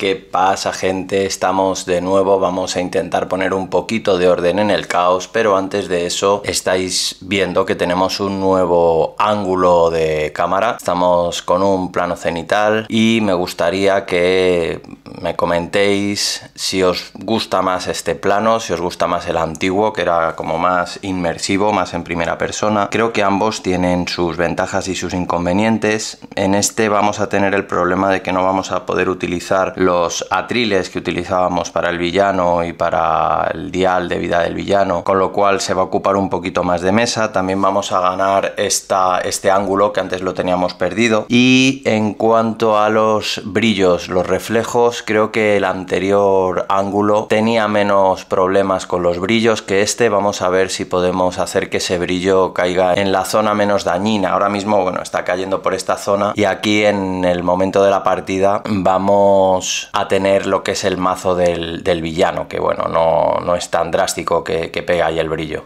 ¿Qué pasa gente? Estamos de nuevo, vamos a intentar poner un poquito de orden en el caos, pero antes de eso estáis viendo que tenemos un nuevo ángulo de cámara, estamos con un plano cenital y me gustaría que me comentéis si os gusta más este plano, si os gusta más el antiguo, que era como más inmersivo, más en primera persona. Creo que ambos tienen sus ventajas y sus inconvenientes. En este vamos a tener el problema de que no vamos a poder utilizar los atriles que utilizábamos para el villano y para el dial de vida del villano, con lo cual se va a ocupar un poquito más de mesa. También vamos a ganar esta, este ángulo que antes lo teníamos perdido. Y en cuanto a los brillos, los reflejos, creo que el anterior ángulo tenía menos problemas con los brillos que este. Vamos a ver si podemos hacer que ese brillo caiga en la zona menos dañina. Ahora mismo, bueno, está cayendo por esta zona y aquí en el momento de la partida vamos a tener lo que es el mazo del, villano, que bueno, no, no es tan drástico que, que pega ahí el brillo.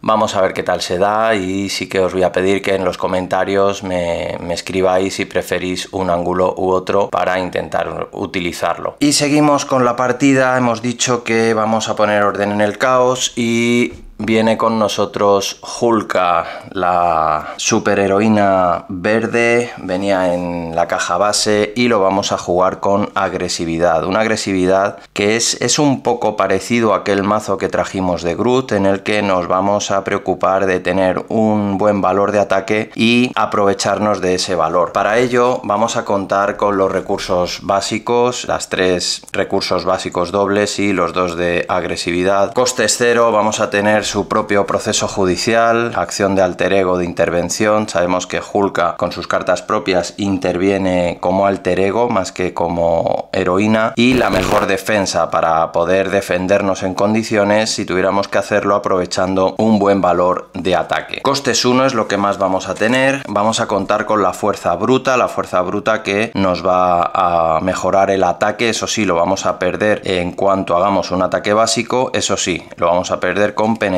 Vamos a ver qué tal se da y sí que os voy a pedir que en los comentarios me, me, escribáis si preferís un ángulo u otro para intentar utilizarlo. Y seguimos con la partida, hemos dicho que vamos a poner orden en el caos y Viene con nosotros Hulka, la superheroína verde, venía en la caja base y lo vamos a jugar con agresividad. Una agresividad que es, es un poco parecido a aquel mazo que trajimos de Groot, en el que nos vamos a preocupar de tener un buen valor de ataque y aprovecharnos de ese valor. Para ello vamos a contar con los recursos básicos, las tres recursos básicos dobles y los dos de agresividad. Costes cero, vamos a tener su propio proceso judicial, acción de alter ego de intervención. Sabemos que Hulka con sus cartas propias interviene como alter ego más que como heroína y la mejor defensa para poder defendernos en condiciones si tuviéramos que hacerlo aprovechando un buen valor de ataque. Costes uno es lo que más vamos a tener. Vamos a contar con la fuerza bruta, la fuerza bruta que nos va a mejorar el ataque, eso sí, lo vamos a perder en cuanto hagamos un ataque básico, eso sí, lo vamos a perder con penalidad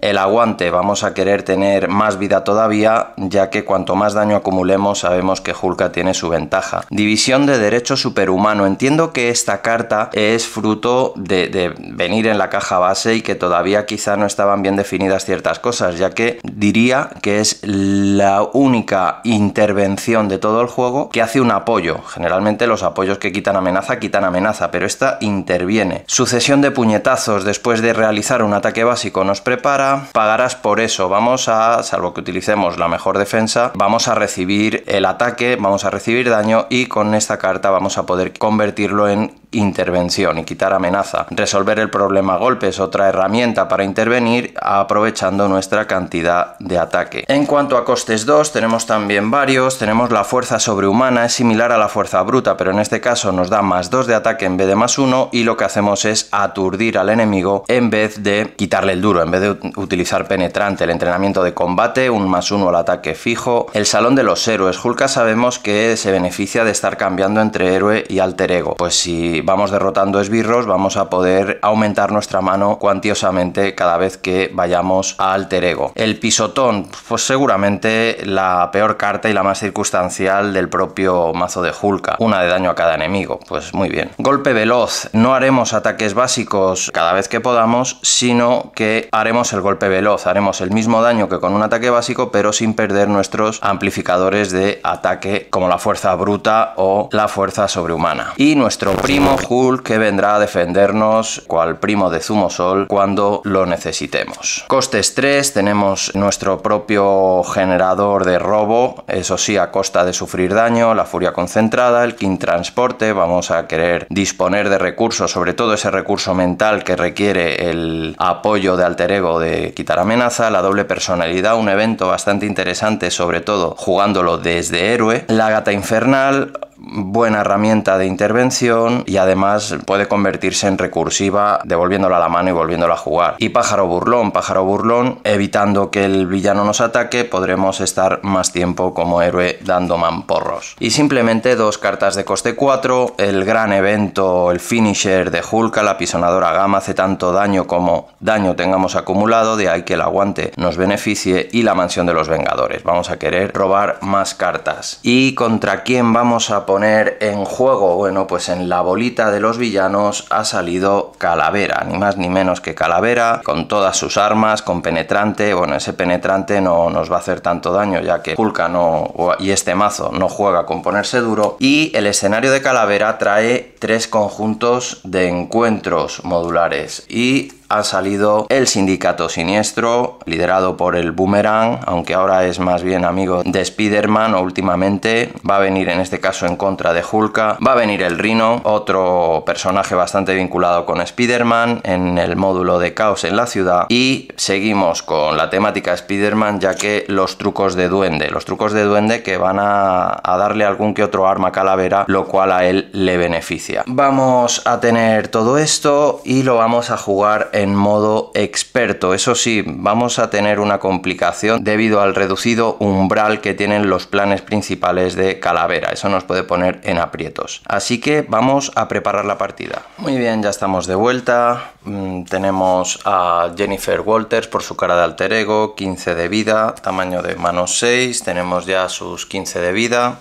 el aguante vamos a querer tener más vida todavía, ya que cuanto más daño acumulemos sabemos que Hulka tiene su ventaja. División de derecho superhumano. Entiendo que esta carta es fruto de, de venir en la caja base y que todavía quizá no estaban bien definidas ciertas cosas, ya que diría que es la única intervención de todo el juego que hace un apoyo. Generalmente los apoyos que quitan amenaza quitan amenaza, pero esta interviene. Sucesión de puñetazos después de realizar un ataque básico nos prepara, pagarás por eso. Vamos a, salvo que utilicemos la mejor defensa, vamos a recibir el ataque, vamos a recibir daño y con esta carta vamos a poder convertirlo en intervención y quitar amenaza. Resolver el problema a golpes, otra herramienta para intervenir aprovechando nuestra cantidad de ataque. En cuanto a costes 2, tenemos también varios. Tenemos la fuerza sobrehumana, es similar a la fuerza bruta, pero en este caso nos da más 2 de ataque en vez de más 1 y lo que hacemos es aturdir al enemigo en vez de quitarle el duro, en vez de utilizar penetrante, el entrenamiento de combate, un más 1 al ataque fijo. El salón de los héroes, Hulka sabemos que se beneficia de estar cambiando entre héroe y alter ego. Pues si vamos derrotando esbirros vamos a poder aumentar nuestra mano cuantiosamente cada vez que vayamos a alter ego. El pisotón, pues seguramente la peor carta y la más circunstancial del propio mazo de Hulka, una de daño a cada enemigo, pues muy bien. Golpe veloz, no haremos ataques básicos cada vez que podamos, sino que haremos el golpe veloz, haremos el mismo daño que con un ataque básico, pero sin perder nuestros amplificadores de ataque como la fuerza bruta o la fuerza sobrehumana. Y nuestro primo Hulk que vendrá a defendernos cual primo de Zumo Sol cuando lo necesitemos. Costes 3, tenemos nuestro propio generador de robo, eso sí a costa de sufrir daño, la furia concentrada, el King Transporte, vamos a querer disponer de recursos, sobre todo ese recurso mental que requiere el apoyo de alter ego de quitar amenaza, la doble personalidad, un evento bastante interesante, sobre todo jugándolo desde héroe, la gata infernal, buena herramienta de intervención y además puede convertirse en recursiva devolviéndola a la mano y volviéndola a jugar. Y pájaro burlón, pájaro burlón, evitando que el villano nos ataque, podremos estar más tiempo como héroe dando mamporros. Y simplemente dos cartas de coste 4, el gran evento, el finisher de Hulka, la pisonadora gama, hace tanto daño como daño tengamos acumulado, de ahí que el aguante nos beneficie y la mansión de los Vengadores. Vamos a querer robar más cartas. ¿Y contra quién vamos a poner en juego? Bueno, pues en la bolita de los villanos ha salido Calavera, ni más ni menos que Calavera, con todas sus armas, con penetrante, bueno, ese penetrante no nos va a hacer tanto daño ya que vulcano y este mazo no juega con ponerse duro, y el escenario de Calavera trae tres conjuntos de encuentros modulares y ha salido el sindicato siniestro, liderado por el Boomerang, aunque ahora es más bien amigo de Spider-Man o últimamente. Va a venir en este caso en contra de Hulka. Va a venir el Rhino, otro personaje bastante vinculado con Spider-Man, en el módulo de caos en la ciudad. Y seguimos con la temática Spider-Man, ya que los trucos de duende, los trucos de duende que van a, a darle algún que otro arma calavera, lo cual a él le beneficia. Vamos a tener todo esto y lo vamos a jugar en en modo experto. Eso sí, vamos a tener una complicación debido al reducido umbral que tienen los planes principales de Calavera. Eso nos puede poner en aprietos. Así que vamos a preparar la partida. Muy bien, ya estamos de vuelta. Mm, tenemos a Jennifer Walters por su cara de alter ego, 15 de vida, tamaño de mano 6. Tenemos ya sus 15 de vida.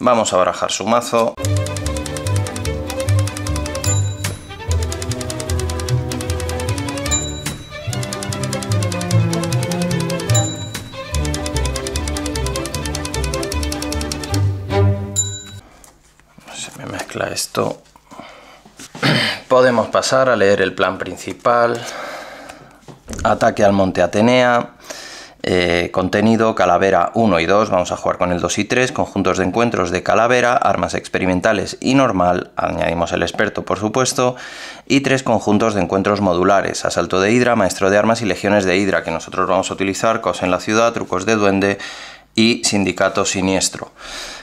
Vamos a barajar su mazo. esto. Podemos pasar a leer el plan principal. Ataque al monte Atenea. Eh, contenido Calavera 1 y 2, vamos a jugar con el 2 y 3, conjuntos de encuentros de Calavera, armas experimentales y normal, añadimos el experto por supuesto, y tres conjuntos de encuentros modulares, asalto de Hidra, maestro de armas y legiones de Hidra, que nosotros vamos a utilizar, cos en la ciudad, trucos de duende y sindicato siniestro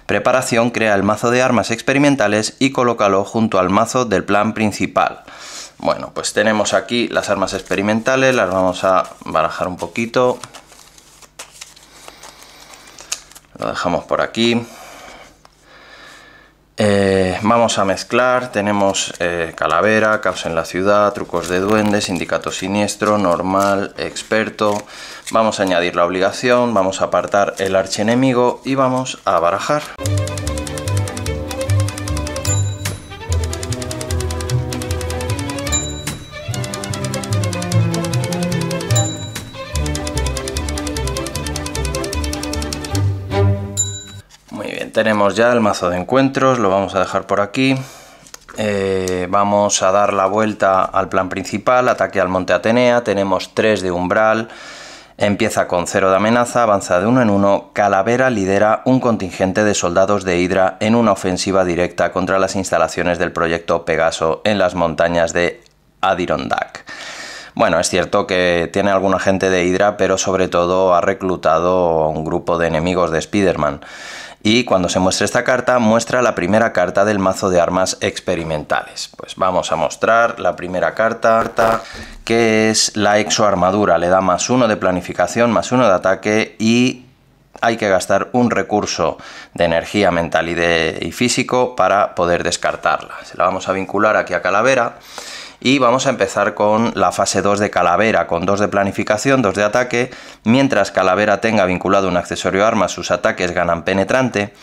preparación crea el mazo de armas experimentales y colócalo junto al mazo del plan principal. Bueno, pues tenemos aquí las armas experimentales, las vamos a barajar un poquito. Lo dejamos por aquí. Eh, vamos a mezclar, tenemos eh, Calavera, Caos en la Ciudad, Trucos de Duende, Sindicato Siniestro, Normal, Experto. Vamos a añadir la obligación, vamos a apartar el archienemigo y vamos a barajar. tenemos ya el mazo de encuentros, lo vamos a dejar por aquí. Eh, vamos a dar la vuelta al plan principal, ataque al monte Atenea, tenemos 3 de umbral, empieza con 0 de amenaza, avanza de 1 en 1, Calavera lidera un contingente de soldados de Hydra en una ofensiva directa contra las instalaciones del proyecto Pegaso en las montañas de Adirondack. Bueno, es cierto que tiene alguna gente de Hydra, pero sobre todo ha reclutado a un grupo de enemigos de Spider-Man y cuando se muestre esta carta muestra la primera carta del mazo de armas experimentales. Pues vamos a mostrar la primera carta, que es la exoarmadura, le da más uno de planificación, más uno de ataque y hay que gastar un recurso de energía mental y, y físico para poder descartarla. Se la vamos a vincular aquí a Calavera y vamos a empezar con la fase 2 de Calavera, con 2 de planificación, 2 de ataque, mientras Calavera tenga vinculado un accesorio arma, sus ataques ganan penetrante,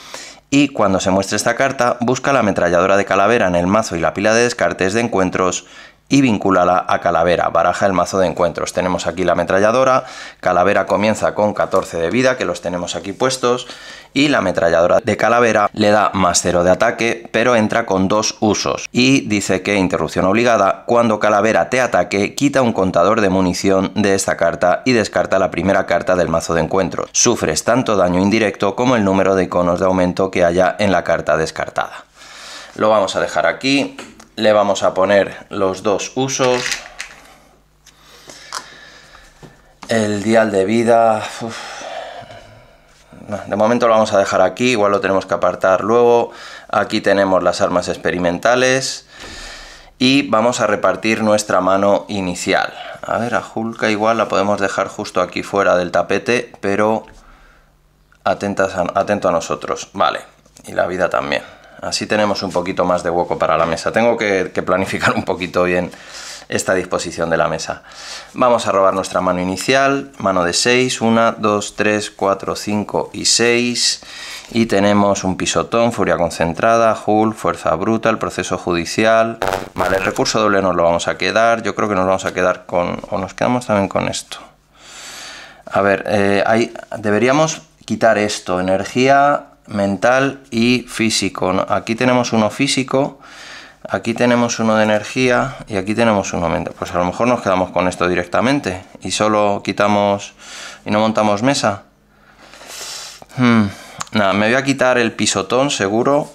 y cuando se muestre esta carta, busca la ametralladora de Calavera en el mazo y la pila de descartes de encuentros y vincúlala a Calavera, baraja el mazo de encuentros. Tenemos aquí la ametralladora, Calavera comienza con 14 de vida, que los tenemos aquí puestos, y la ametralladora de calavera le da más cero de ataque, pero entra con dos usos. Y dice que interrupción obligada, cuando calavera te ataque, quita un contador de munición de esta carta y descarta la primera carta del mazo de encuentro. Sufres tanto daño indirecto como el número de iconos de aumento que haya en la carta descartada. Lo vamos a dejar aquí, le vamos a poner los dos usos. El dial de vida de momento lo vamos a dejar aquí, igual lo tenemos que apartar luego. Aquí tenemos las armas experimentales y vamos a repartir nuestra mano inicial. A ver, a Julka igual la podemos dejar justo aquí fuera del tapete, pero atentas atento a nosotros. Vale, y la vida también. Así tenemos un poquito más de hueco para la mesa. Tengo que planificar un poquito bien esta disposición de la mesa. Vamos a robar nuestra mano inicial, mano de 6, 1, 2, 3, 4, 5 y 6. Y tenemos un pisotón, furia concentrada, hull, fuerza bruta, el proceso judicial. Vale, el recurso doble nos lo vamos a quedar. Yo creo que nos vamos a quedar con... o nos quedamos también con esto. A ver, eh, deberíamos quitar esto, energía mental y físico. Aquí tenemos uno físico Aquí tenemos uno de energía y aquí tenemos uno de Pues a lo mejor nos quedamos con esto directamente y solo quitamos y no montamos mesa. Hmm, nada, me voy a quitar el pisotón seguro.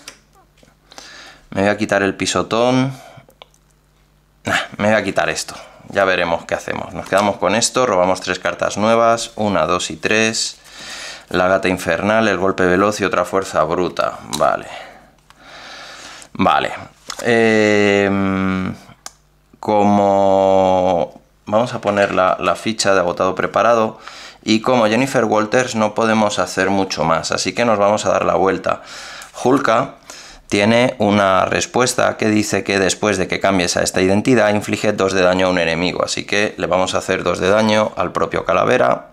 Me voy a quitar el pisotón. me voy a quitar esto. Ya veremos qué hacemos. Nos quedamos con esto, robamos tres cartas nuevas. Una, dos y tres. La gata infernal, el golpe veloz y otra fuerza bruta. Vale. Vale, Em, como vamos a poner la, la, ficha de agotado preparado y como Jennifer Walters no podemos hacer mucho más, así que nos vamos a dar la vuelta. Hulka tiene una respuesta que dice que después de que cambies a esta identidad inflige 2 de daño a un enemigo, así que le vamos a hacer 2 de daño al propio calavera.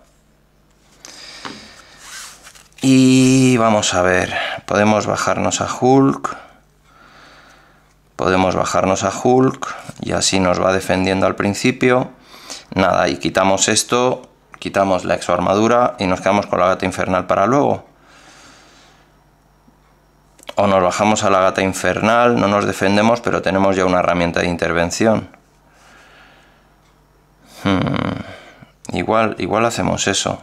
Y vamos a ver, podemos bajarnos a Hulk podemos bajarnos a Hulk y así nos va defendiendo al principio. Nada, y quitamos esto, quitamos la exoarmadura y nos quedamos con la gata infernal para luego. O nos bajamos a la gata infernal, no nos defendemos, pero tenemos ya una herramienta de intervención. Hmm, igual, igual hacemos eso.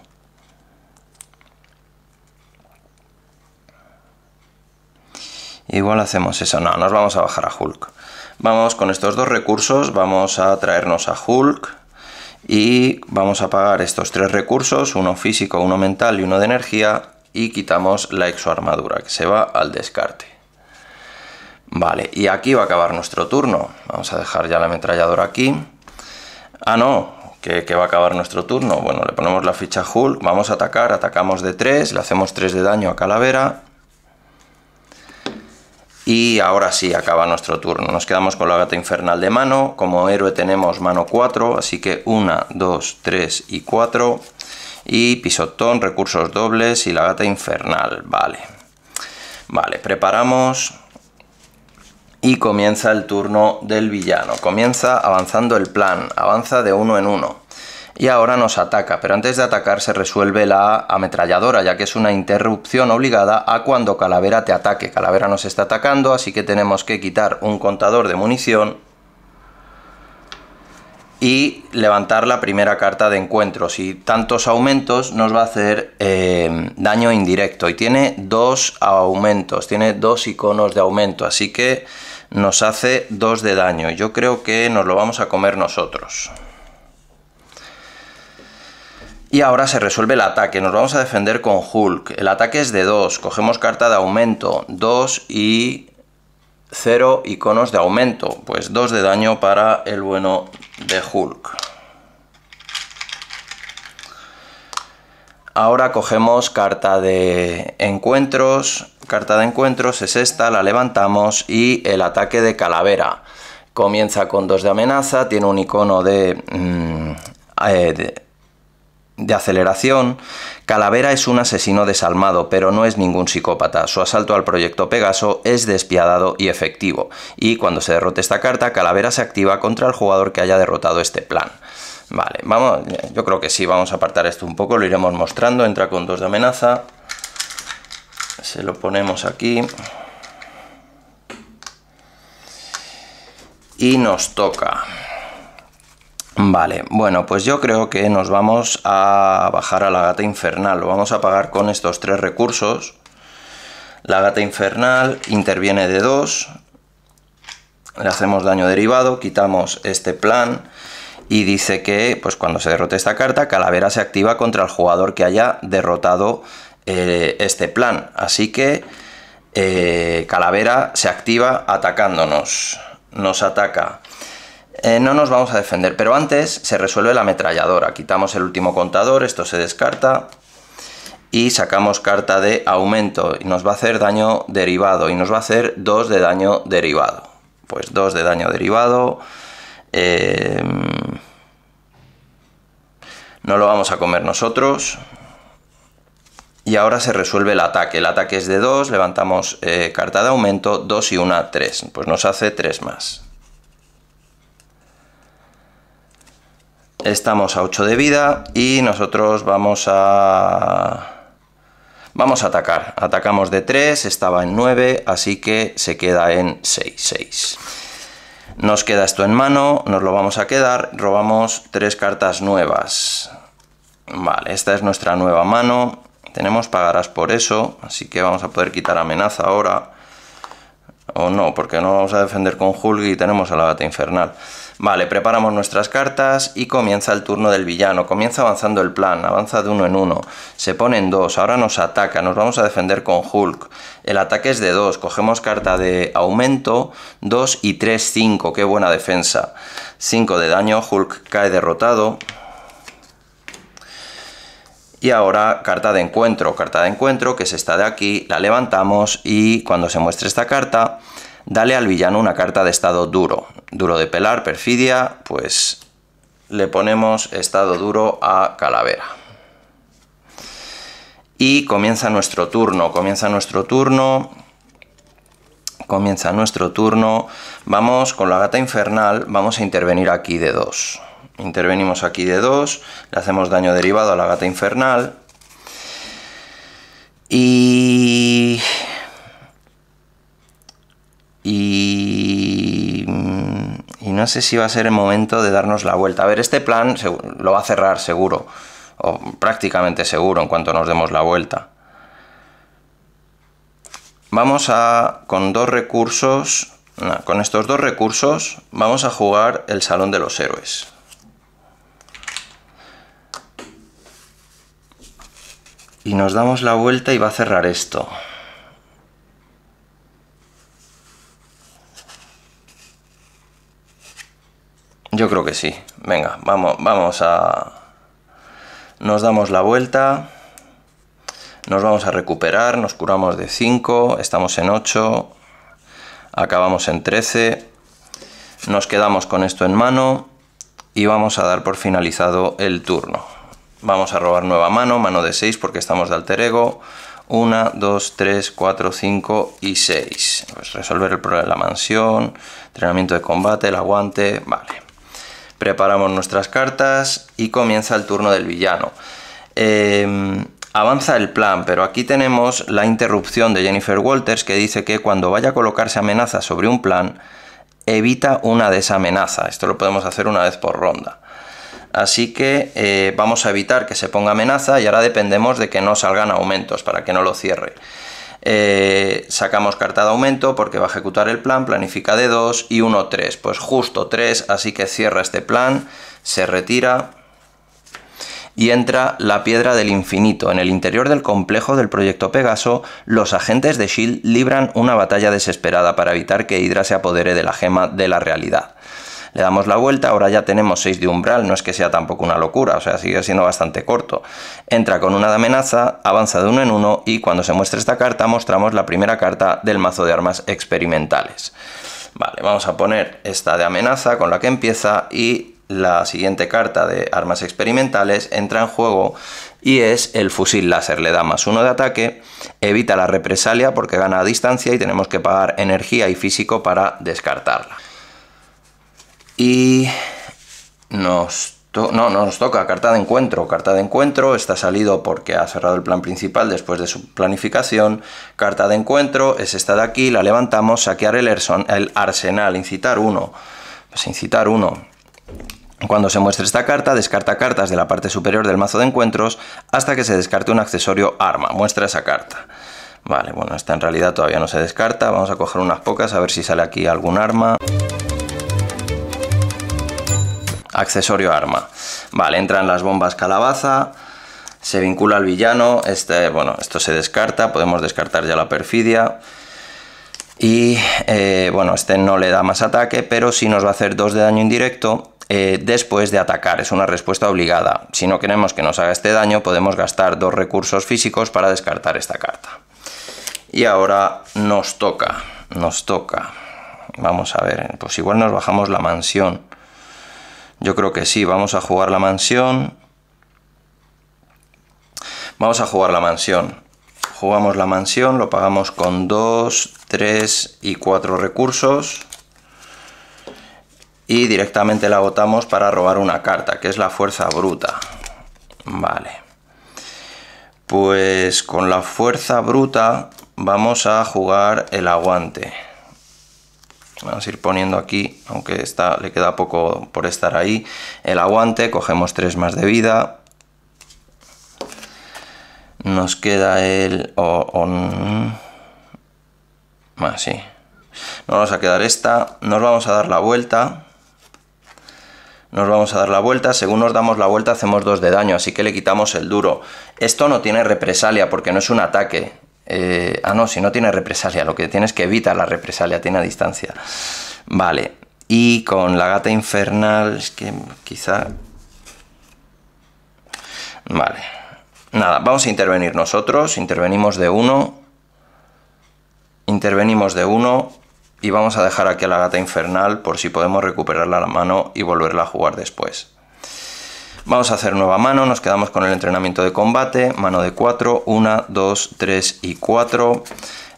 Igual hacemos eso. No, nos vamos a bajar a Hulk. Vamos con estos dos recursos, vamos a traernos a Hulk y vamos a pagar estos tres recursos, uno físico, uno mental y uno de energía y quitamos la exoarmadura que se va al descarte. Vale, y aquí va a acabar nuestro turno. Vamos a dejar ya la ametralladora aquí. Ah, no, que, va a acabar nuestro turno. Bueno, le ponemos la ficha Hulk, vamos a atacar, atacamos de tres, le hacemos tres de daño a Calavera y ahora sí, acaba nuestro turno. Nos quedamos con la gata infernal de mano. Como héroe tenemos mano 4, así que 1, 2, 3 y 4. Y pisotón, recursos dobles y la gata infernal. Vale. Vale, preparamos. Y comienza el turno del villano. Comienza avanzando el plan. Avanza de uno en uno y ahora nos ataca, pero antes de atacar se resuelve la ametralladora, ya que es una interrupción obligada a cuando Calavera te ataque. Calavera nos está atacando, así que tenemos que quitar un contador de munición y levantar la primera carta de encuentro. Si tantos aumentos nos va a hacer eh, daño indirecto y tiene dos aumentos, tiene dos iconos de aumento, así que nos hace dos de daño. Yo creo que nos lo vamos a comer nosotros. Y ahora se resuelve el ataque, nos vamos a defender con Hulk. El ataque es de 2, cogemos carta de aumento, 2 y 0 iconos de aumento, pues 2 de daño para el bueno de Hulk. Ahora cogemos carta de encuentros, carta de encuentros es esta, la levantamos y el ataque de calavera. Comienza con 2 de amenaza, tiene un icono de, mm, eh, de de aceleración, Calavera es un asesino desalmado, pero no es ningún psicópata. Su asalto al proyecto Pegaso es despiadado y efectivo, y cuando se derrote esta carta, Calavera se activa contra el jugador que haya derrotado este plan. Vale, vamos, yo creo que sí, vamos a apartar esto un poco, lo iremos mostrando, entra con dos de amenaza, se lo ponemos aquí, y nos toca... Vale, bueno, pues yo creo que nos vamos a bajar a la gata infernal. Lo vamos a pagar con estos tres recursos. La gata infernal interviene de dos. Le hacemos daño derivado, quitamos este plan y dice que pues cuando se derrote esta carta, Calavera se activa contra el jugador que haya derrotado eh, este plan. Así que eh, Calavera se activa atacándonos. Nos ataca eh, no nos vamos a defender, pero antes se resuelve la ametralladora. Quitamos el último contador, esto se descarta. Y sacamos carta de aumento. Y nos va a hacer daño derivado. Y nos va a hacer 2 de daño derivado. Pues 2 de daño derivado. Em, no lo vamos a comer nosotros. Y ahora se resuelve el ataque. El ataque es de 2, levantamos eh, carta de aumento, 2 y 1, 3. Pues nos hace 3 más. Estamos a 8 de vida y nosotros vamos a... Vamos a atacar. Atacamos de 3, estaba en 9, así que se queda en 6, 6. Nos queda esto en mano, nos lo vamos a quedar, robamos 3 cartas nuevas. Vale, esta es nuestra nueva mano. Tenemos pagarás por eso, así que vamos a poder quitar amenaza ahora. O no, porque no vamos a defender con Hulk y tenemos a la bata infernal. Vale, preparamos nuestras cartas y comienza el turno del villano. Comienza avanzando el plan, avanza de uno en uno, se pone en dos, ahora nos ataca, nos vamos a defender con Hulk. El ataque es de dos, cogemos carta de aumento, dos y tres, cinco, qué buena defensa. cinco de daño, Hulk cae derrotado. Y ahora carta de encuentro, carta de encuentro que es esta de aquí, la levantamos y cuando se muestre esta carta Dale al villano una carta de estado duro. Duro de pelar, perfidia, pues le ponemos estado duro a calavera. Y comienza nuestro turno, comienza nuestro turno, comienza nuestro turno. Vamos con la gata infernal, vamos a intervenir aquí de dos. Intervenimos aquí de dos. le hacemos daño derivado a la gata infernal. Y y, mm, y, no sé si va a ser el momento de darnos la vuelta. A ver, este plan lo va a cerrar seguro, o prácticamente seguro en cuanto nos demos la vuelta. Vamos a, con dos recursos, con estos dos recursos, vamos a jugar el Salón de los Héroes. Y nos damos la vuelta y va a cerrar esto. Yo creo que sí. Venga, vamos, vamos a... Nos damos la vuelta. Nos vamos a recuperar. Nos curamos de 5. Estamos en 8. Acabamos en 13. Nos quedamos con esto en mano. Y vamos a dar por finalizado el turno. Vamos a robar nueva mano. Mano de 6 porque estamos de alter ego. 1, 2, 3, 4, 5 y 6. Pues resolver el problema de la mansión, entrenamiento de combate, el aguante, vale. Preparamos nuestras cartas y comienza el turno del villano. Eh, avanza el plan, pero aquí tenemos la interrupción de Jennifer Walters que dice que cuando vaya a colocarse amenaza sobre un plan, evita una de esa amenaza. Esto lo podemos hacer una vez por ronda. Así que eh, vamos a evitar que se ponga amenaza y ahora dependemos de que no salgan aumentos para que no lo cierre. Eh, sacamos carta de aumento porque va a ejecutar el plan, planifica de 2 y 1, 3, pues justo 3, así que cierra este plan, se retira y entra la piedra del infinito. En el interior del complejo del proyecto Pegaso, los agentes de SHIELD libran una batalla desesperada para evitar que Hydra se apodere de la gema de la realidad. Le damos la vuelta, ahora ya tenemos 6 de umbral, no es que sea tampoco una locura, o sea, sigue siendo bastante corto. Entra con una de amenaza, avanza de uno en uno y cuando se muestre esta carta mostramos la primera carta del mazo de armas experimentales. Vale, vamos a poner esta de amenaza con la que empieza y la siguiente carta de armas experimentales entra en juego y es el fusil láser. Le da más uno de ataque, evita la represalia porque gana a distancia y tenemos que pagar energía y físico para descartarla. Y nos no, nos toca carta de encuentro. Carta de encuentro está salido porque ha cerrado el plan principal después de su planificación. Carta de encuentro es esta de aquí, la levantamos, saquear el, el arsenal, incitar uno. Pues incitar uno. Cuando se muestre esta carta, descarta cartas de la parte superior del mazo de encuentros hasta que se descarte un accesorio arma. Muestra esa carta. Vale, bueno, esta en realidad todavía no se descarta. Vamos a coger unas pocas a ver si sale aquí algún arma accesorio arma. Vale, entran las bombas calabaza, se vincula al villano, este, bueno, esto se descarta, podemos descartar ya la perfidia. Y eh, bueno, este no le da más ataque, pero sí nos va a hacer dos de daño indirecto eh, después de atacar. Es una respuesta obligada. Si no queremos que nos haga este daño, podemos gastar dos recursos físicos para descartar esta carta. Y ahora nos toca, nos toca. Vamos a ver, pues igual nos bajamos la mansión. Yo creo que sí, vamos a jugar la mansión. Vamos a jugar la mansión. Jugamos la mansión, lo pagamos con 2, 3 y 4 recursos. Y directamente la agotamos para robar una carta, que es la fuerza bruta. Vale. Pues con la fuerza bruta vamos a jugar el aguante. Vamos a ir poniendo aquí, aunque está, le queda poco por estar ahí, el aguante, cogemos tres más de vida. Nos queda el... más sí. Nos vamos a quedar esta, nos vamos a dar la vuelta. Nos vamos a dar la vuelta, según nos damos la vuelta hacemos dos de daño, así que le quitamos el duro. Esto no tiene represalia porque no es un ataque, eh, ah, no, si no tiene represalia, lo que tienes que evitar la represalia, tiene a distancia. Vale, y con la gata infernal, es que quizá... Vale, nada, vamos a intervenir nosotros, intervenimos de uno, intervenimos de uno y vamos a dejar aquí a la gata infernal por si podemos recuperarla a la mano y volverla a jugar después. Vamos a hacer nueva mano, nos quedamos con el entrenamiento de combate, mano de 4, 1, 2, 3 y 4.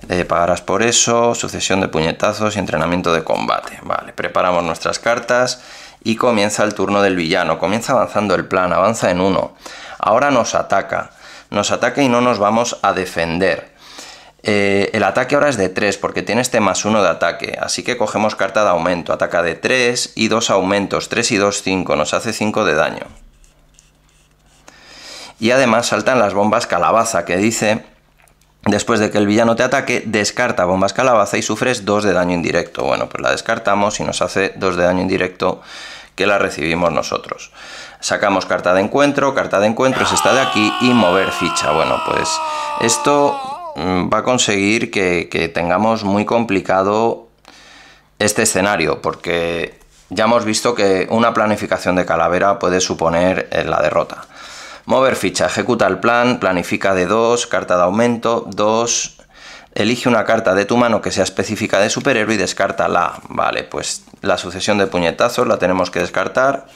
Eh, pagarás por eso, sucesión de puñetazos y entrenamiento de combate. Vale, preparamos nuestras cartas y comienza el turno del villano. Comienza avanzando el plan, avanza en 1. Ahora nos ataca, nos ataca y no nos vamos a defender. Eh, el ataque ahora es de 3 porque tiene este más 1 de ataque, así que cogemos carta de aumento, ataca de 3 y 2 aumentos, 3 y 2, 5, nos hace 5 de daño y además saltan las bombas calabaza, que dice, después de que el villano te ataque, descarta bombas calabaza y sufres 2 de daño indirecto. Bueno, pues la descartamos y nos hace 2 de daño indirecto que la recibimos nosotros. Sacamos carta de encuentro, carta de encuentro es esta de aquí y mover ficha. Bueno, pues esto mm, va a conseguir que tengamos muy complicado este escenario, porque ya hemos visto que una planificación de calavera puede suponer eh, la derrota. Mover ficha, ejecuta el plan, planifica de 2, carta de aumento, 2, elige una carta de tu mano que sea específica de superhéroe y descarta la. Vale, pues la sucesión de puñetazos la tenemos que descartar.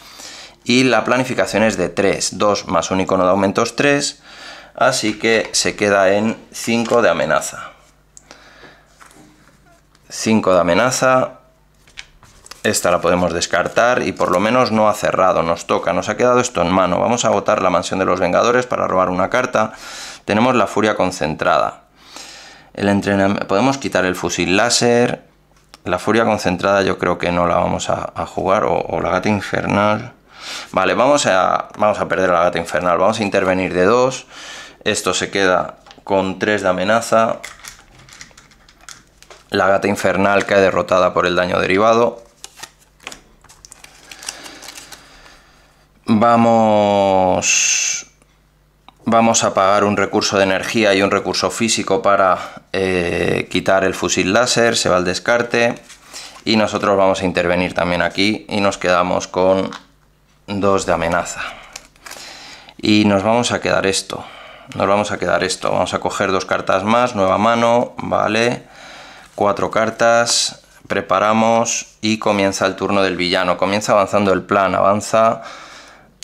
Y la planificación es de 3, 2 más un icono de aumentos 3, así que se queda en 5 de amenaza. 5 de amenaza, esta la podemos descartar y por lo menos no ha cerrado, nos toca, nos ha quedado esto en mano. Vamos a agotar la mansión de los Vengadores para robar una carta. Tenemos la furia concentrada. El podemos quitar el fusil láser. La furia concentrada yo creo que no la vamos a, jugar o, la gata infernal. Vale, vamos a, vamos a perder la gata infernal. Vamos a intervenir de dos. Esto se queda con tres de amenaza. La gata infernal cae derrotada por el daño derivado. Vamos, vamos a pagar un recurso de energía y un recurso físico para eh, quitar el fusil láser, se va al descarte y nosotros vamos a intervenir también aquí y nos quedamos con dos de amenaza. Y nos vamos a quedar esto, nos vamos a quedar esto, vamos a coger dos cartas más, nueva mano, vale, cuatro cartas, preparamos y comienza el turno del villano, comienza avanzando el plan, avanza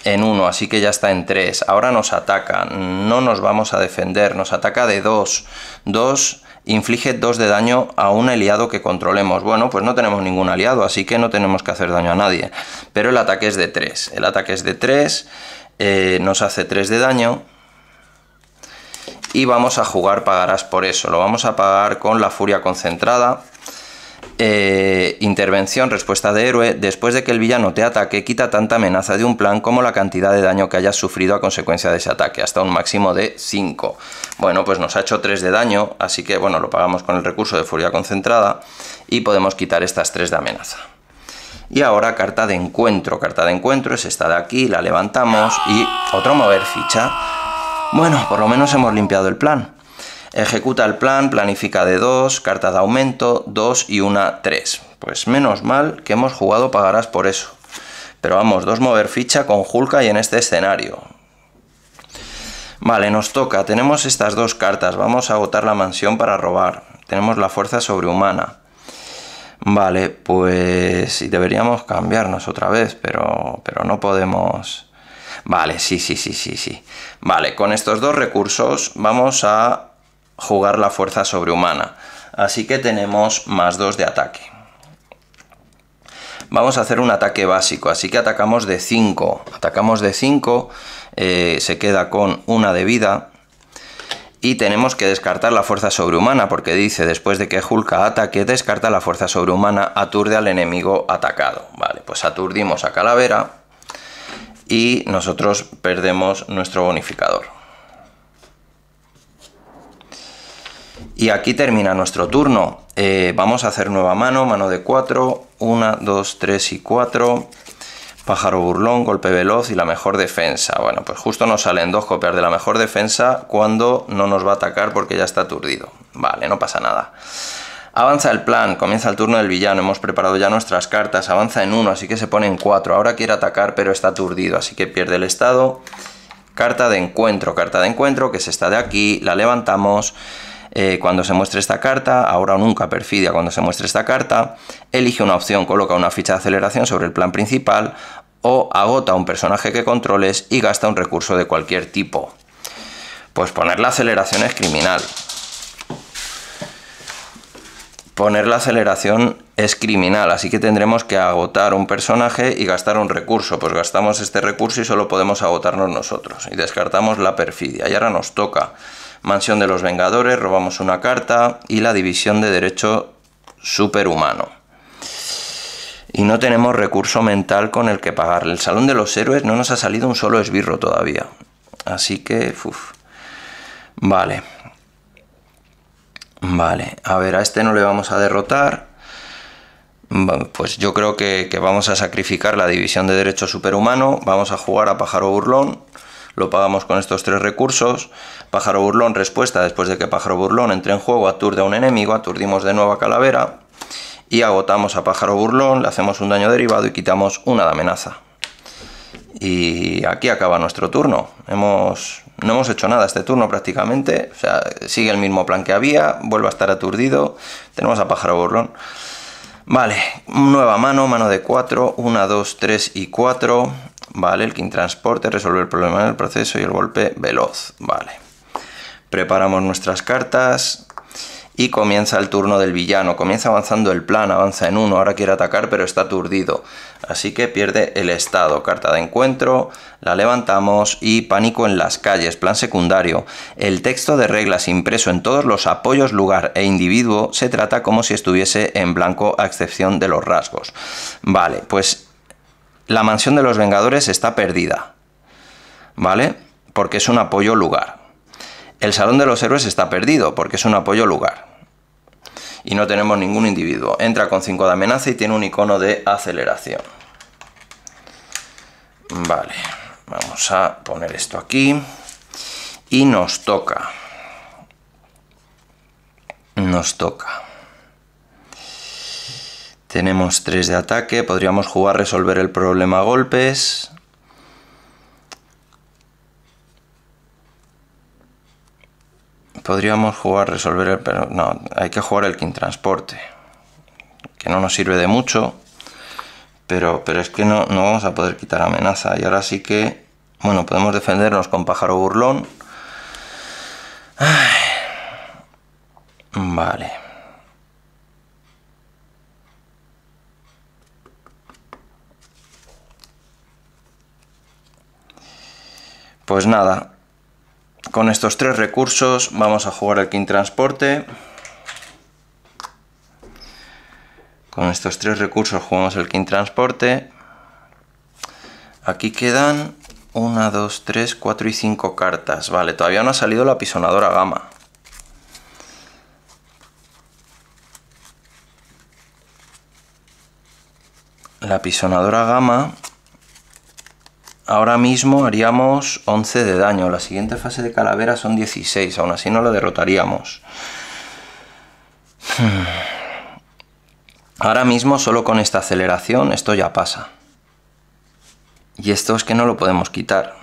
en 1, así que ya está en 3. Ahora nos ataca, no nos vamos a defender, nos ataca de 2. 2 inflige 2 de daño a un aliado que controlemos. Bueno, pues no tenemos ningún aliado, así que no tenemos que hacer daño a nadie. Pero el ataque es de 3. El ataque es de 3, eh, nos hace 3 de daño. Y vamos a jugar pagarás por eso. Lo vamos a pagar con la furia concentrada. Eh, intervención, respuesta de héroe. Después de que el villano te ataque, quita tanta amenaza de un plan como la cantidad de daño que hayas sufrido a consecuencia de ese ataque, hasta un máximo de 5. Bueno, pues nos ha hecho 3 de daño, así que bueno, lo pagamos con el recurso de furia concentrada y podemos quitar estas 3 de amenaza. Y ahora carta de encuentro. Carta de encuentro es esta de aquí, la levantamos y otro mover ficha. Bueno, por lo menos hemos limpiado el plan. Ejecuta el plan, planifica de 2, carta de aumento, 2 y una 3. Pues menos mal que hemos jugado pagarás por eso. Pero vamos, dos mover ficha con Julka y en este escenario. Vale, nos toca. Tenemos estas dos cartas. Vamos a agotar la mansión para robar. Tenemos la fuerza sobrehumana. Vale, pues... Y deberíamos cambiarnos otra vez, pero, pero no podemos... Vale, sí, sí, sí, sí, sí. Vale, con estos dos recursos vamos a jugar la fuerza sobrehumana. Así que tenemos más 2 de ataque. Vamos a hacer un ataque básico, así que atacamos de 5. Atacamos de 5, eh, se queda con una de vida. Y tenemos que descartar la fuerza sobrehumana, porque dice, después de que Hulka ataque, descarta la fuerza sobrehumana, aturde al enemigo atacado. Vale, pues aturdimos a Calavera y nosotros perdemos nuestro bonificador. Y aquí termina nuestro turno. Eh, vamos a hacer nueva mano, mano de 4, 1, 2, 3 y 4. Pájaro burlón, golpe veloz y la mejor defensa. Bueno, pues justo nos salen dos copias de la mejor defensa cuando no nos va a atacar porque ya está aturdido. Vale, no pasa nada. Avanza el plan, comienza el turno del villano, hemos preparado ya nuestras cartas, avanza en 1, así que se pone en 4. Ahora quiere atacar pero está aturdido, así que pierde el estado. Carta de encuentro, carta de encuentro, que es esta de aquí, la levantamos eh, cuando se muestre esta carta, ahora o nunca perfidia cuando se muestre esta carta, elige una opción, coloca una ficha de aceleración sobre el plan principal o agota un personaje que controles y gasta un recurso de cualquier tipo. Pues poner la aceleración es criminal. Poner la aceleración es criminal, así que tendremos que agotar un personaje y gastar un recurso. Pues gastamos este recurso y solo podemos agotarnos nosotros. Y descartamos la perfidia. Y ahora nos toca Mansión de los Vengadores, robamos una carta y la División de Derecho Superhumano. Y no tenemos recurso mental con el que pagarle. El Salón de los Héroes no nos ha salido un solo esbirro todavía. Así que, ¡uff! Vale. Vale, a ver, a este no le vamos a derrotar. Pues yo creo que, que vamos a sacrificar la división de derecho superhumano. Vamos a jugar a pájaro burlón lo pagamos con estos tres recursos. Pájaro burlón, respuesta después de que pájaro burlón entre en juego, aturde a un enemigo, aturdimos de nuevo a calavera y agotamos a pájaro burlón, le hacemos un daño derivado y quitamos una de amenaza. Y aquí acaba nuestro turno. Hemos, no hemos hecho nada este turno prácticamente. O sea, sigue el mismo plan que había, vuelve a estar aturdido. Tenemos a pájaro burlón. Vale, nueva mano, mano de 4, 1, 2, 3 y 4. Vale, el King Transporte resuelve el problema en el proceso y el golpe veloz. Vale. Preparamos nuestras cartas y comienza el turno del villano. Comienza avanzando el plan, avanza en uno, ahora quiere atacar pero está aturdido. Así que pierde el estado. Carta de encuentro, la levantamos y pánico en las calles, plan secundario. El texto de reglas impreso en todos los apoyos, lugar e individuo se trata como si estuviese en blanco a excepción de los rasgos. Vale, pues la mansión de los Vengadores está perdida, ¿vale? Porque es un apoyo lugar. El Salón de los Héroes está perdido porque es un apoyo lugar. Y no tenemos ningún individuo. Entra con 5 de amenaza y tiene un icono de aceleración. Vale, vamos a poner esto aquí. Y nos toca. Nos toca. Tenemos 3 de ataque, podríamos jugar resolver el problema golpes. Podríamos jugar resolver el... pero no, hay que jugar el transporte que no nos sirve de mucho, pero, pero es que no, no vamos a poder quitar amenaza. Y ahora sí que, bueno, podemos defendernos con pájaro burlón. Ay, vale. Pues nada, con estos tres recursos vamos a jugar al King Transporte. Con estos tres recursos jugamos el King Transporte. Aquí quedan 1, 2, 3, 4 y 5 cartas. Vale, todavía no ha salido la pisonadora gama. La pisonadora gama Ahora mismo haríamos 11 de daño. La siguiente fase de calavera son 16. Aún así no lo derrotaríamos. Hmm. Ahora mismo solo con esta aceleración esto ya pasa. Y esto es que no lo podemos quitar.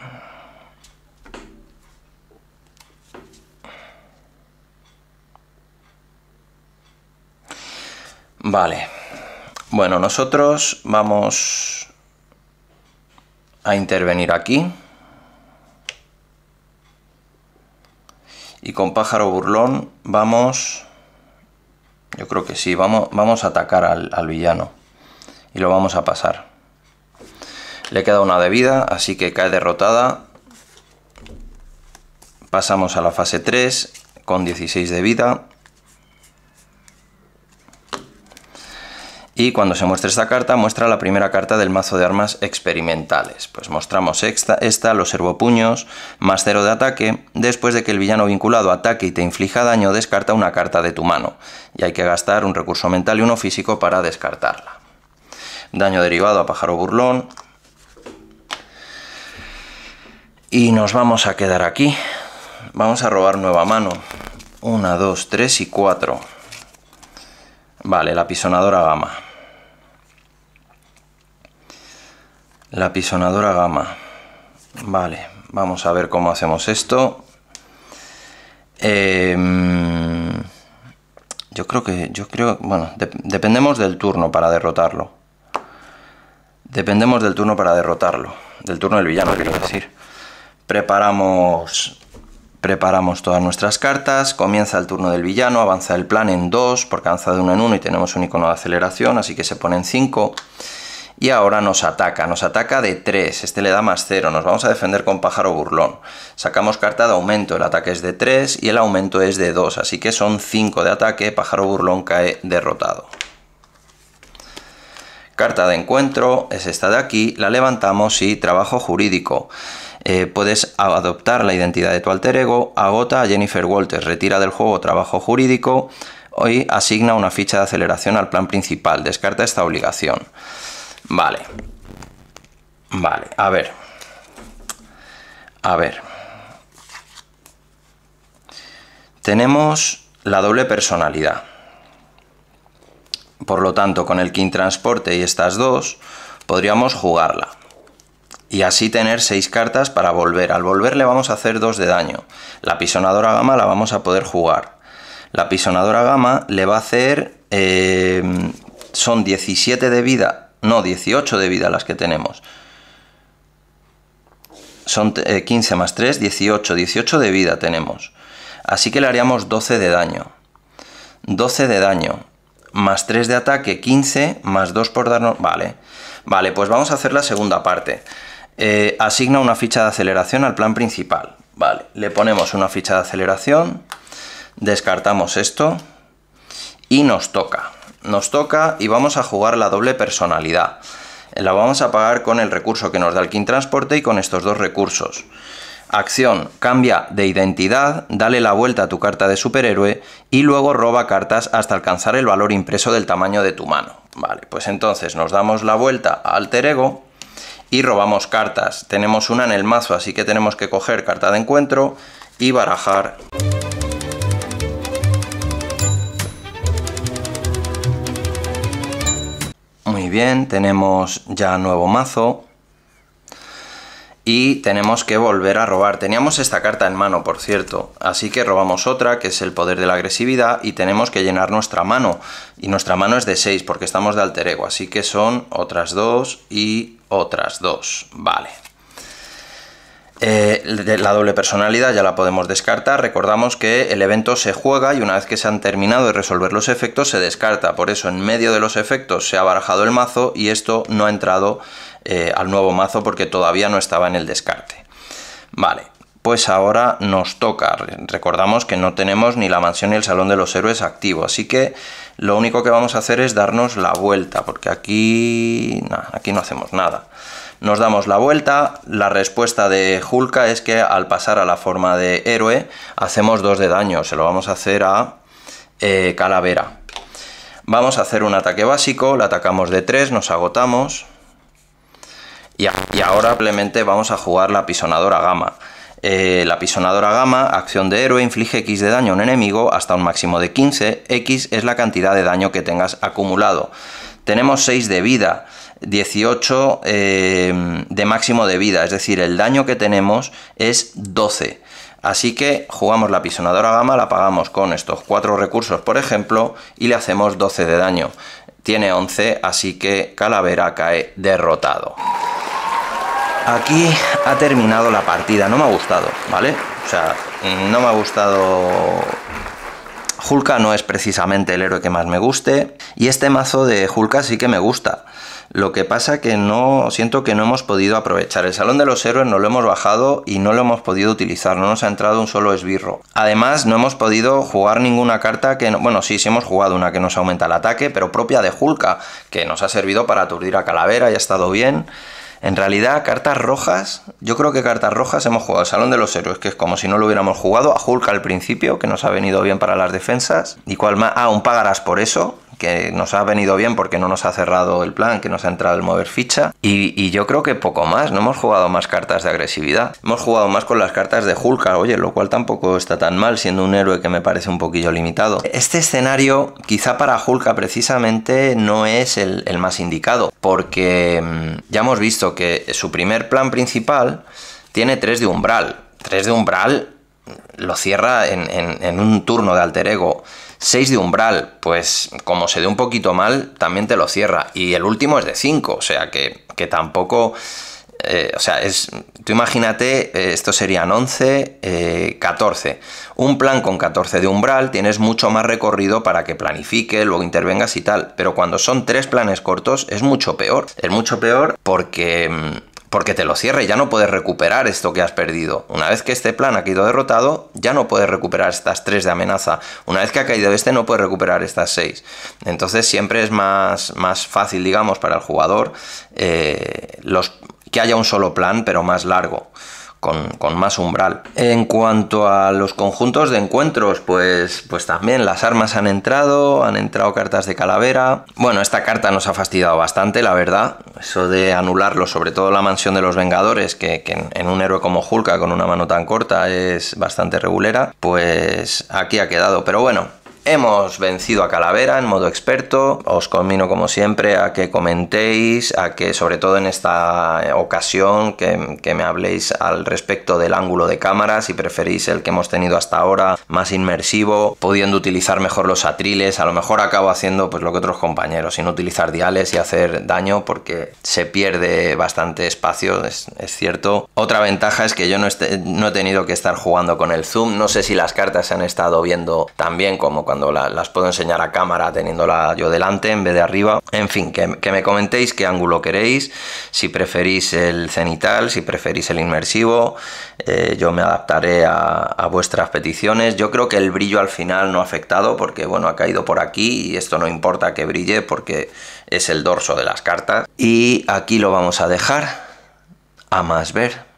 Vale. Bueno, nosotros vamos a intervenir aquí. Y con pájaro burlón vamos... Yo creo que sí, vamos, vamos a atacar al, al villano. Y lo vamos a pasar. Le queda una de vida, así que cae derrotada. Pasamos a la fase 3 con 16 de vida. y cuando se muestre esta carta muestra la primera carta del mazo de armas experimentales. Pues mostramos esta, esta los servopuños, más cero de ataque, después de que el villano vinculado ataque y te inflija daño descarta una carta de tu mano, y hay que gastar un recurso mental y uno físico para descartarla. Daño derivado a pájaro burlón. Y nos vamos a quedar aquí. Vamos a robar nueva mano. una, dos, 3 y 4. Vale, la pisonadora gama. La pisonadora gama. Vale, vamos a ver cómo hacemos esto. Em, yo creo que, yo creo, bueno, dependemos del turno para derrotarlo. Dependemos del turno para derrotarlo. Del turno del villano, quiero decir. Preparamos, preparamos todas nuestras cartas. Comienza el turno del villano, avanza el plan en 2, porque avanza de uno en uno y tenemos un icono de aceleración, así que se pone en 5 y ahora nos ataca, nos ataca de 3, este le da más 0, nos vamos a defender con pájaro burlón. Sacamos carta de aumento, el ataque es de 3 y el aumento es de 2, así que son 5 de ataque, pájaro burlón cae derrotado. Carta de encuentro es esta de aquí, la levantamos y trabajo jurídico. Eh, puedes adoptar la identidad de tu alter ego, agota a Jennifer Walters, retira del juego trabajo jurídico y asigna una ficha de aceleración al plan principal, descarta esta obligación. Vale. Vale, a ver. A ver. Tenemos la doble personalidad. Por lo tanto, con el King Transporte y estas dos, podríamos jugarla. Y así tener seis cartas para volver. Al volver le vamos a hacer dos de daño. La pisonadora gama la vamos a poder jugar. La pisonadora gama le va a hacer... Eh, son 17 de vida no, 18 de vida las que tenemos. Son 15 eh, más 3, 18. 18 de vida tenemos. Así que le haríamos 12 de daño. 12 de daño. Más 3 de ataque, 15. Más 2 por darnos... Vale. Vale, pues vamos a hacer la segunda parte. Eh, asigna una ficha de aceleración al plan principal. Vale, le ponemos una ficha de aceleración. Descartamos esto. Y nos toca. Nos toca y vamos a jugar la doble personalidad. La vamos a pagar con el recurso que nos da el King Transporte y con estos dos recursos. Acción, cambia de identidad, dale la vuelta a tu carta de superhéroe y luego roba cartas hasta alcanzar el valor impreso del tamaño de tu mano. Vale, pues entonces nos damos la vuelta al Alter Ego y robamos cartas. Tenemos una en el mazo, así que tenemos que coger carta de encuentro y barajar. Muy bien, tenemos ya nuevo mazo. Y tenemos que volver a robar. Teníamos esta carta en mano, por cierto. Así que robamos otra, que es el poder de la agresividad, y tenemos que llenar nuestra mano. Y nuestra mano es de 6, porque estamos de alter ego. Así que son otras dos y otras dos. Vale. Eh, la doble personalidad ya la podemos descartar. Recordamos que el evento se juega y una vez que se han terminado de resolver los efectos se descarta. Por eso en medio de los efectos se ha barajado el mazo y esto no ha entrado eh, al nuevo mazo porque todavía no estaba en el descarte. Vale, pues ahora nos toca. Recordamos que no tenemos ni la mansión ni el salón de los héroes activo, así que lo único que vamos a hacer es darnos la vuelta porque aquí, aquí no hacemos nada. Nos damos la vuelta, la respuesta de Hulka es que al pasar a la forma de héroe hacemos 2 de daño, se lo vamos a hacer a eh, Calavera. Vamos a hacer un ataque básico, la atacamos de 3, nos agotamos y, ahora simplemente vamos a jugar la pisonadora gama. Eh, la pisonadora gama, acción de héroe, inflige X de daño a un enemigo hasta un máximo de 15. X es la cantidad de daño que tengas acumulado. Tenemos 6 de vida. 18 eh, de máximo de vida, es decir, el daño que tenemos es 12. Así que jugamos la pisonadora gama, la pagamos con estos cuatro recursos, por ejemplo, y le hacemos 12 de daño. Tiene 11, así que Calavera cae derrotado. Aquí ha terminado la partida, no me ha gustado, ¿vale? O sea, no me ha gustado Julka no es precisamente el héroe que más me guste y este mazo de Hulka sí que me gusta. Lo que pasa que no siento que no hemos podido aprovechar. El Salón de los Héroes no lo hemos bajado y no lo hemos podido utilizar. No nos ha entrado un solo esbirro. Además, no hemos podido jugar ninguna carta que... bueno, sí, sí hemos jugado una que nos aumenta el ataque, pero propia de Hulka, que nos ha servido para aturdir a Calavera y ha estado bien. En realidad, cartas rojas, yo creo que cartas rojas hemos jugado Salón de los Héroes, que es como si no lo hubiéramos jugado, a Hulk al principio, que nos ha venido bien para las defensas, y cuál más, ah, pagarás por eso, que nos ha venido bien porque no nos ha cerrado el plan, que nos ha entrado el mover ficha. Y, yo creo que poco más, no hemos jugado más cartas de agresividad. Hemos jugado más con las cartas de Hulka, oye, lo cual tampoco está tan mal, siendo un héroe que me parece un poquillo limitado. Este escenario, quizá para Hulka precisamente, no es el, más indicado, porque mm, ya hemos visto que su primer plan principal tiene 3 de umbral. 3 de umbral lo cierra en un turno de alter ego. 6 de umbral, pues como se dé un poquito mal, también te lo cierra. Y el último es de 5, o sea que, tampoco... Eh, o sea, es, tú imagínate, eh, esto serían 11, 14. Eh, un plan con 14 de umbral tienes mucho más recorrido para que planifique, luego intervengas y tal. Pero cuando son tres planes cortos es mucho peor. Es mucho peor porque mm, porque te lo cierre, ya no puedes recuperar esto que has perdido. Una vez que este plan ha caído derrotado, ya no puedes recuperar estas tres de amenaza. Una vez que ha caído este, no puedes recuperar estas seis. Entonces siempre es más, más fácil, digamos, para el jugador eh, que haya un solo plan, pero más largo con, más umbral. En cuanto a los conjuntos de encuentros, pues, pues también las armas han entrado, han entrado cartas de calavera. Bueno, esta carta nos ha fastidiado bastante, la verdad. Eso de anularlo, sobre todo la mansión de los Vengadores, que, que en un héroe como Hulka con una mano tan corta es bastante regulera, pues aquí ha quedado. Pero bueno, Hemos vencido a Calavera en modo experto. Os conmino como siempre a que comentéis, a que sobre todo en esta ocasión que, me habléis al respecto del ángulo de cámara, si preferís el que hemos tenido hasta ahora, más inmersivo, pudiendo utilizar mejor los atriles. A lo mejor acabo haciendo pues lo que otros compañeros, sin utilizar diales y hacer daño porque se pierde bastante espacio, es, cierto. Otra ventaja es que yo no, no he tenido que estar jugando con el zoom. No sé si las cartas se han estado viendo tan bien como las puedo enseñar a cámara teniéndola yo delante en vez de arriba. En fin, que, me comentéis qué ángulo queréis, si preferís el cenital, si preferís el inmersivo, eh, yo me adaptaré a, a, vuestras peticiones. Yo creo que el brillo al final no ha afectado porque bueno, ha caído por aquí y esto no importa que brille porque es el dorso de las cartas. Y aquí lo vamos a dejar. A más ver.